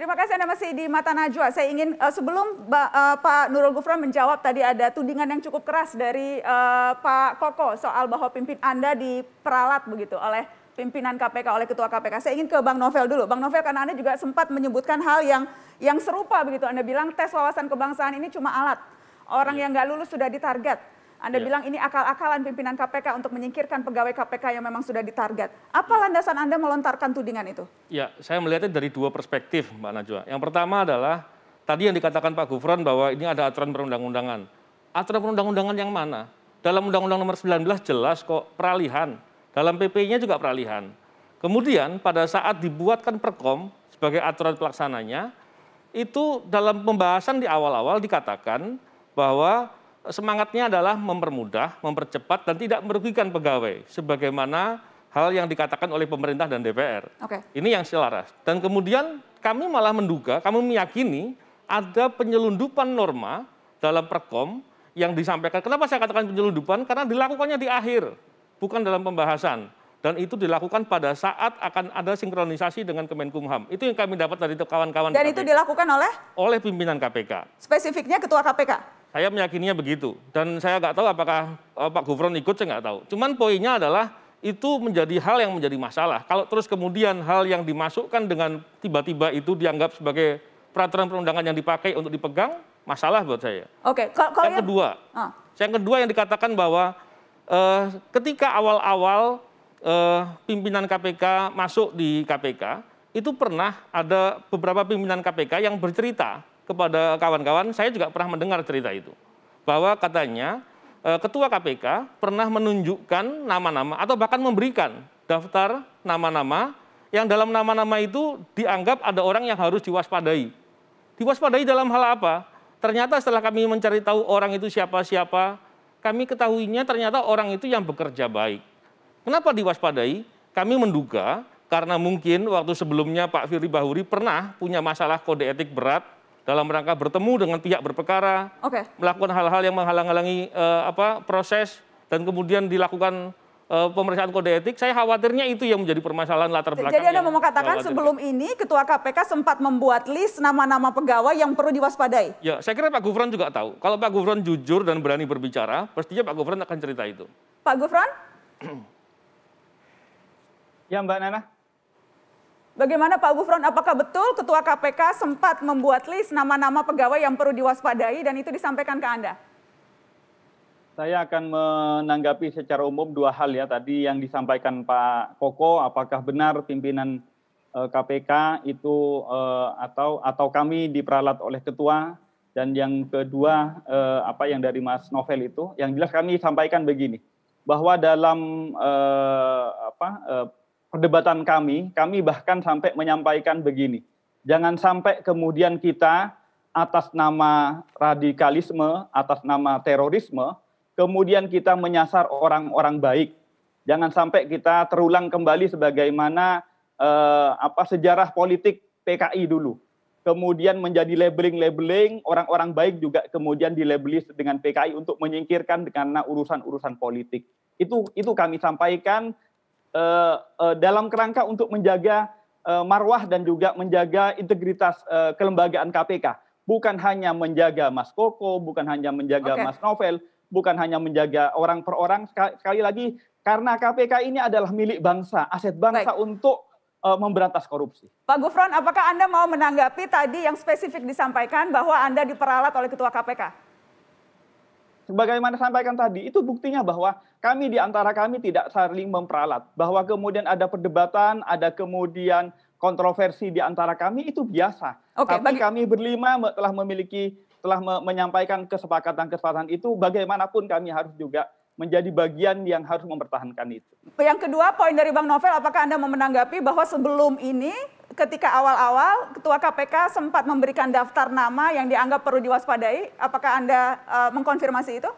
Terima kasih Anda masih di Mata Najwa. Saya ingin uh, sebelum uh, Pak Nurul Gufron menjawab tadi ada tudingan yang cukup keras dari uh, Pak Koko soal bahwa pimpin Anda diperalat begitu oleh pimpinan KPK oleh Ketua KPK. Saya ingin ke Bang Novel dulu. Bang Novel karena Anda juga sempat menyebutkan hal yang yang serupa begitu. Anda bilang tes wawasan kebangsaan ini cuma alat. Orang iya. yang nggak lulus sudah ditarget. Anda ya. bilang ini akal-akalan pimpinan KPK untuk menyingkirkan pegawai KPK yang memang sudah ditarget. Apa ya. landasan Anda melontarkan tudingan itu? Ya, saya melihatnya dari dua perspektif, Mbak Najwa. Yang pertama adalah tadi yang dikatakan Pak Gufron bahwa ini ada aturan perundang-undangan. Aturan perundang-undangan yang mana? Dalam Undang-Undang Nomor 19 jelas kok peralihan. Dalam PP-nya juga peralihan. Kemudian pada saat dibuatkan Perkom sebagai aturan pelaksananya, itu dalam pembahasan di awal-awal dikatakan bahwa semangatnya adalah mempermudah, mempercepat, dan tidak merugikan pegawai. Sebagaimana hal yang dikatakan oleh pemerintah dan DPR. Okay. Ini yang selaras. Dan kemudian kami malah menduga, kami meyakini ada penyelundupan norma dalam perkom yang disampaikan. Kenapa saya katakan penyelundupan? Karena dilakukannya di akhir, bukan dalam pembahasan. Dan itu dilakukan pada saat akan ada sinkronisasi dengan Kemenkumham. Itu yang kami dapat dari kawan-kawan. Dan KPK. itu dilakukan oleh? Oleh pimpinan KPK. Spesifiknya Ketua KPK? Saya meyakininya begitu. Dan saya nggak tahu apakah eh, Pak Gufron ikut, saya nggak tahu. Cuman poinnya adalah itu menjadi hal yang menjadi masalah. Kalau terus kemudian hal yang dimasukkan dengan tiba-tiba itu dianggap sebagai peraturan perundangan yang dipakai untuk dipegang, masalah buat saya. Oke, okay. kalau yang, kedua, ah. yang kedua yang dikatakan bahwa eh, ketika awal-awal eh, pimpinan KPK masuk di KPK, itu pernah ada beberapa pimpinan KPK yang bercerita kepada kawan-kawan, saya juga pernah mendengar cerita itu. Bahwa katanya eh, Ketua KPK pernah menunjukkan nama-nama atau bahkan memberikan daftar nama-nama yang dalam nama-nama itu dianggap ada orang yang harus diwaspadai. Diwaspadai dalam hal apa? Ternyata setelah kami mencari tahu orang itu siapa-siapa, kami ketahuinya ternyata orang itu yang bekerja baik. Kenapa diwaspadai? Kami menduga karena mungkin waktu sebelumnya Pak Firly Bahuri pernah punya masalah kode etik berat dalam rangka bertemu dengan pihak berperkara, okay. melakukan hal-hal yang menghalang-halangi uh, apa proses dan kemudian dilakukan uh, pemeriksaan kode etik, saya khawatirnya itu yang menjadi permasalahan latar belakang. Jadi Anda mau mengatakan sebelum ini Ketua KPK sempat membuat list nama-nama pegawai yang perlu diwaspadai? Ya, saya kira Pak Gufron juga tahu. Kalau Pak Gufron jujur dan berani berbicara, pastinya Pak Gufron akan cerita itu. Pak Gufron? ya Mbak Nana, Bagaimana Pak Gufron, apakah betul Ketua KPK sempat membuat list nama-nama pegawai yang perlu diwaspadai dan itu disampaikan ke Anda? Saya akan menanggapi secara umum dua hal ya. Tadi yang disampaikan Pak Koko, apakah benar pimpinan KPK eh, itu eh, atau atau kami diperalat oleh ketua dan yang kedua eh, apa yang dari Mas Novel itu, yang jelas kami sampaikan begini bahwa dalam apa perdebatan kami, kami bahkan sampai menyampaikan begini, jangan sampai kemudian kita atas nama radikalisme, atas nama terorisme, kemudian kita menyasar orang-orang baik. Jangan sampai kita terulang kembali sebagaimana eh, apa sejarah politik PKI dulu. Kemudian menjadi labeling-labeling orang-orang baik juga kemudian dilabeli dengan PKI untuk menyingkirkan karena urusan-urusan politik. Itu itu kami sampaikan uh, uh, dalam kerangka untuk menjaga uh, marwah dan juga menjaga integritas uh, kelembagaan KPK. Bukan hanya menjaga Mas Koko, bukan hanya menjaga okay. Mas Novel, bukan hanya menjaga orang per orang. Sekali lagi, karena KPK ini adalah milik bangsa, aset bangsa Baik. untuk uh, memberantas korupsi. Pak Gufron, apakah Anda mau menanggapi tadi yang spesifik disampaikan bahwa Anda diperalat oleh Ketua KPK? sebagaimana sampaikan tadi, itu buktinya bahwa kami di antara kami tidak saling memperalat. Bahwa kemudian ada perdebatan, ada kemudian kontroversi di antara kami itu biasa. Okay, Tapi bagi... kami berlima telah memiliki telah me menyampaikan kesepakatan-kesepakatan itu bagaimanapun kami harus juga menjadi bagian yang harus mempertahankan itu. Yang kedua, poin dari Bang Novel, apakah Anda mau menanggapi bahwa sebelum ini ketika awal-awal Ketua KPK sempat memberikan daftar nama yang dianggap perlu diwaspadai. Apakah Anda uh, mengkonfirmasi itu?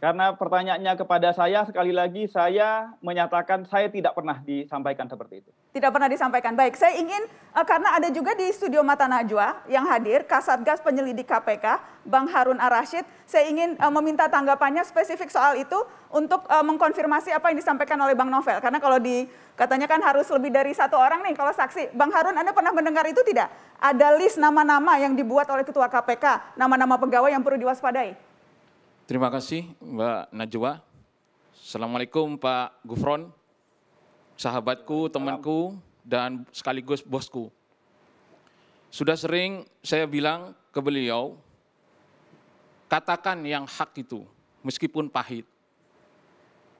Karena pertanyaannya kepada saya sekali lagi saya menyatakan saya tidak pernah disampaikan seperti itu. Tidak pernah disampaikan. Baik, saya ingin eh, karena ada juga di studio Mata Najwa yang hadir Kasatgas Penyelidik KPK Bang Harun Arashid. Saya ingin eh, meminta tanggapannya spesifik soal itu untuk eh, mengkonfirmasi apa yang disampaikan oleh Bang Novel. Karena kalau di kan harus lebih dari satu orang nih kalau saksi. Bang Harun Anda pernah mendengar itu tidak? Ada list nama-nama yang dibuat oleh Ketua KPK, nama-nama pegawai yang perlu diwaspadai? Terima kasih Mbak Najwa. Assalamualaikum Pak Gufron, sahabatku, temanku, dan sekaligus bosku. Sudah sering saya bilang ke beliau, katakan yang hak itu, meskipun pahit.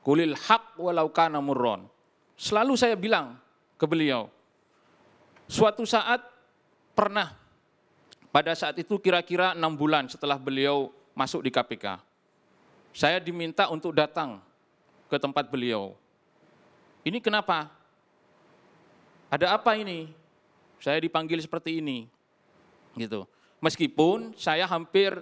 Kulil hak walau kana murron. Selalu saya bilang ke beliau, suatu saat pernah, pada saat itu kira-kira enam bulan setelah beliau masuk di KPK, saya diminta untuk datang ke tempat beliau. Ini kenapa? Ada apa ini? Saya dipanggil seperti ini. Gitu. Meskipun saya hampir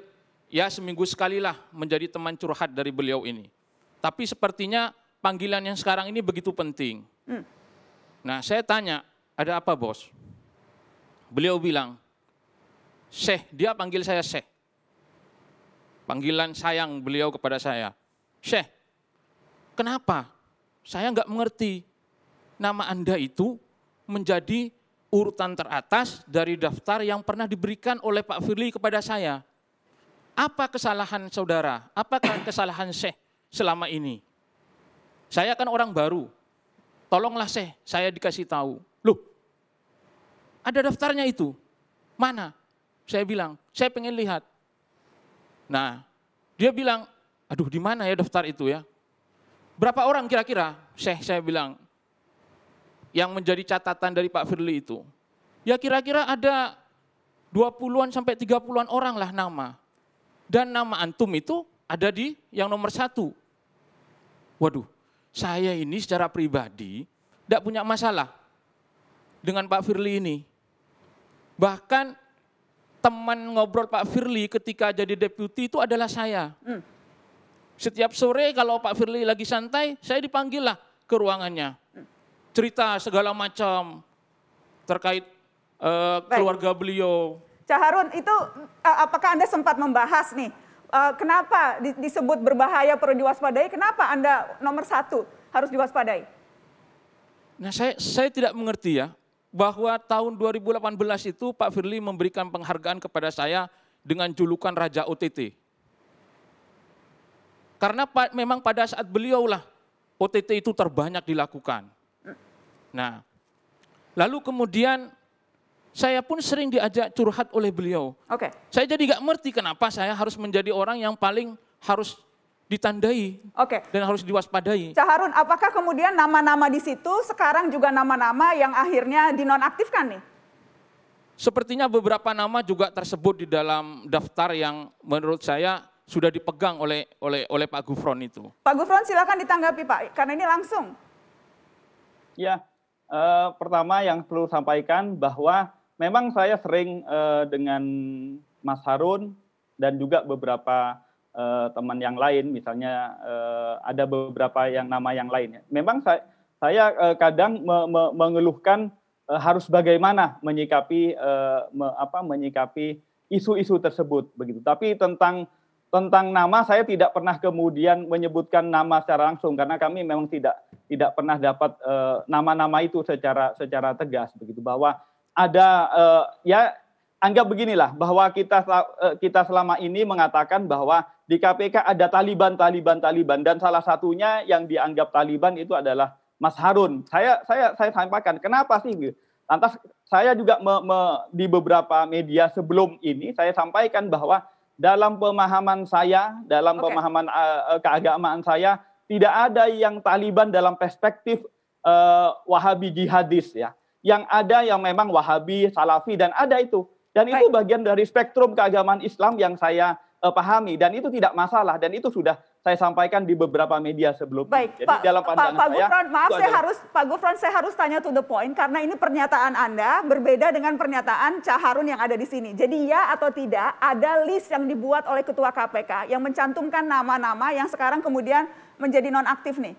ya seminggu sekali lah menjadi teman curhat dari beliau ini. Tapi sepertinya panggilan yang sekarang ini begitu penting. Hmm. Nah saya tanya, ada apa bos? Beliau bilang, Syekh, dia panggil saya Syekh panggilan sayang beliau kepada saya. Syekh, kenapa? Saya nggak mengerti. Nama Anda itu menjadi urutan teratas dari daftar yang pernah diberikan oleh Pak Firly kepada saya. Apa kesalahan saudara? Apa kesalahan Syekh selama ini? Saya kan orang baru. Tolonglah Syekh, saya dikasih tahu. Loh, ada daftarnya itu. Mana? Saya bilang, saya pengen lihat. Nah, dia bilang, aduh di mana ya daftar itu ya? Berapa orang kira-kira? Syekh saya bilang, yang menjadi catatan dari Pak Firly itu. Ya kira-kira ada 20-an sampai 30-an orang lah nama. Dan nama antum itu ada di yang nomor satu. Waduh, saya ini secara pribadi tidak punya masalah dengan Pak Firly ini. Bahkan teman ngobrol Pak Firly ketika jadi deputi itu adalah saya. Hmm. Setiap sore kalau Pak Firly lagi santai, saya dipanggil lah ke ruangannya. Hmm. Cerita segala macam terkait uh, keluarga beliau. Caharun itu uh, apakah Anda sempat membahas nih, uh, kenapa di, disebut berbahaya perlu diwaspadai, kenapa Anda nomor satu harus diwaspadai? Nah saya, saya tidak mengerti ya, bahwa tahun 2018 itu Pak Firly memberikan penghargaan kepada saya dengan julukan Raja OTT. Karena memang pada saat beliau lah OTT itu terbanyak dilakukan. Nah, lalu kemudian saya pun sering diajak curhat oleh beliau. Oke. Okay. Saya jadi gak mengerti kenapa saya harus menjadi orang yang paling harus ditandai okay. dan harus diwaspadai. Caharun, apakah kemudian nama-nama di situ sekarang juga nama-nama yang akhirnya dinonaktifkan nih? Sepertinya beberapa nama juga tersebut di dalam daftar yang menurut saya sudah dipegang oleh oleh oleh Pak Gufron itu. Pak Gufron silakan ditanggapi Pak, karena ini langsung. Ya, eh, pertama yang perlu sampaikan bahwa memang saya sering eh, dengan Mas Harun dan juga beberapa uh, teman yang lain, misalnya uh, ada beberapa yang nama yang lain. Ya. Memang saya, saya uh, eh, kadang me, me, mengeluhkan uh, harus bagaimana menyikapi uh, me, apa menyikapi isu-isu tersebut begitu. Tapi tentang tentang nama saya tidak pernah kemudian menyebutkan nama secara langsung karena kami memang tidak tidak pernah dapat nama-nama uh, itu secara secara tegas begitu bahwa ada uh, ya anggap beginilah bahwa kita eh, kita selama ini mengatakan bahwa di KPK ada Taliban, Taliban, Taliban dan salah satunya yang dianggap Taliban itu adalah Mas Harun. Saya saya saya sampaikan kenapa sih? Lantas saya juga me, me, di beberapa media sebelum ini saya sampaikan bahwa dalam pemahaman saya, dalam okay. pemahaman uh, keagamaan saya tidak ada yang Taliban dalam perspektif uh, Wahabi jihadis ya. Yang ada yang memang Wahabi, Salafi dan ada itu dan Baik. itu bagian dari spektrum keagamaan Islam yang saya uh, pahami dan itu tidak masalah dan itu sudah saya sampaikan di beberapa media sebelumnya. Baik, Jadi Pak, dalam pandangan Pak, Pak Gufron, saya, maaf saya adalah... harus Pak Gufron saya harus tanya to the point karena ini pernyataan Anda berbeda dengan pernyataan Harun yang ada di sini. Jadi ya atau tidak ada list yang dibuat oleh Ketua KPK yang mencantumkan nama-nama yang sekarang kemudian menjadi nonaktif nih.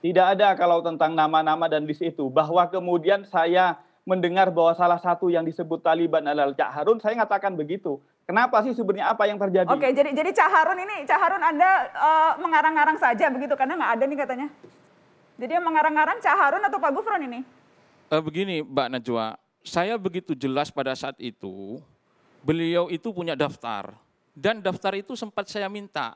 Tidak ada kalau tentang nama-nama dan list itu bahwa kemudian saya mendengar bahwa salah satu yang disebut Taliban adalah Cak Harun, saya mengatakan begitu. Kenapa sih sebenarnya apa yang terjadi? Oke, jadi jadi Cak Harun ini Cak Harun Anda uh, mengarang-arang saja begitu karena nggak ada nih katanya. Jadi yang mengarang-arang Cak Harun atau Pak Gufron ini? Uh, begini Mbak Najwa, saya begitu jelas pada saat itu beliau itu punya daftar dan daftar itu sempat saya minta.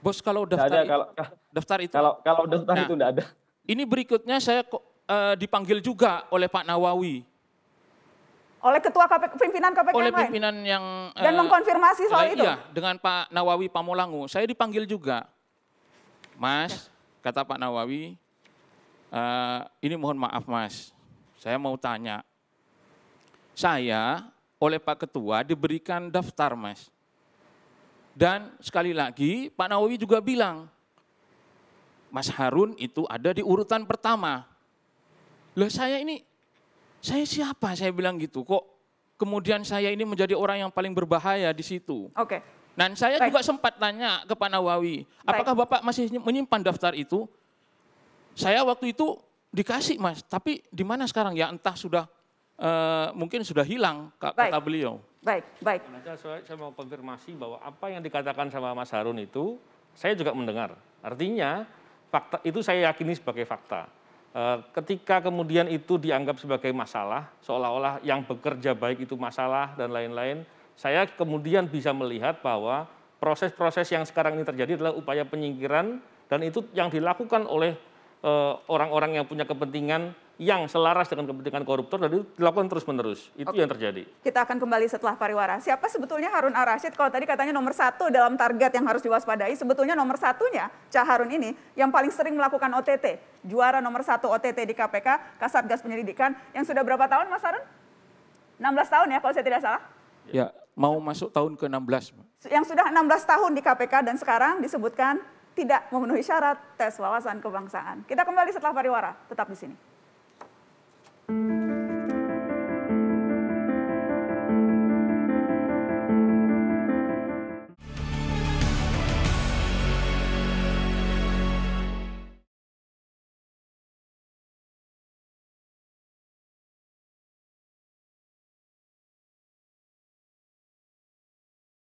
Bos kalau daftar ada, itu, kalau, daftar itu kalau kalau daftar nah, itu enggak ada. Ini berikutnya saya kok uh, dipanggil juga oleh Pak Nawawi. Oleh ketua KPK, pimpinan KPK oleh yang pimpinan lain. yang uh, dan eh, mengkonfirmasi soal itu. Iya, dengan Pak Nawawi Pamulangu, saya dipanggil juga. Mas, kata Pak Nawawi, uh, ini mohon maaf Mas, saya mau tanya. Saya oleh Pak Ketua diberikan daftar Mas. Dan sekali lagi Pak Nawawi juga bilang, Mas Harun itu ada di urutan pertama loh saya ini, saya siapa? Saya bilang gitu kok. Kemudian saya ini menjadi orang yang paling berbahaya di situ. Oke. Okay. Dan saya Baik. juga sempat tanya ke Pak Nawawi, apakah Baik. Bapak masih menyimpan daftar itu? Saya waktu itu dikasih mas, tapi di mana sekarang ya entah sudah uh, mungkin sudah hilang kata baik. beliau. Baik, baik. saya, saya mau konfirmasi bahwa apa yang dikatakan sama Mas Harun itu saya juga mendengar. Artinya fakta itu saya yakini sebagai fakta. Eh, ketika kemudian itu dianggap sebagai masalah, seolah-olah yang bekerja baik itu masalah dan lain-lain, saya kemudian bisa melihat bahwa proses-proses yang sekarang ini terjadi adalah upaya penyingkiran dan itu yang dilakukan oleh eh, orang-orang yang punya kepentingan yang selaras dengan kepentingan koruptor dan itu dilakukan terus-menerus. Itu Oke. yang terjadi. Kita akan kembali setelah pariwara. Siapa sebetulnya Harun Ar-Rasyid? Kalau tadi katanya nomor satu dalam target yang harus diwaspadai, sebetulnya nomor satunya Cah Harun ini yang paling sering melakukan OTT. Juara nomor satu OTT di KPK, Kasatgas Penyelidikan, yang sudah berapa tahun Mas Harun? 16 tahun ya kalau saya tidak salah? Ya, mau masuk tahun ke-16. Yang sudah 16 tahun di KPK dan sekarang disebutkan tidak memenuhi syarat tes wawasan kebangsaan. Kita kembali setelah pariwara, tetap di sini. thank you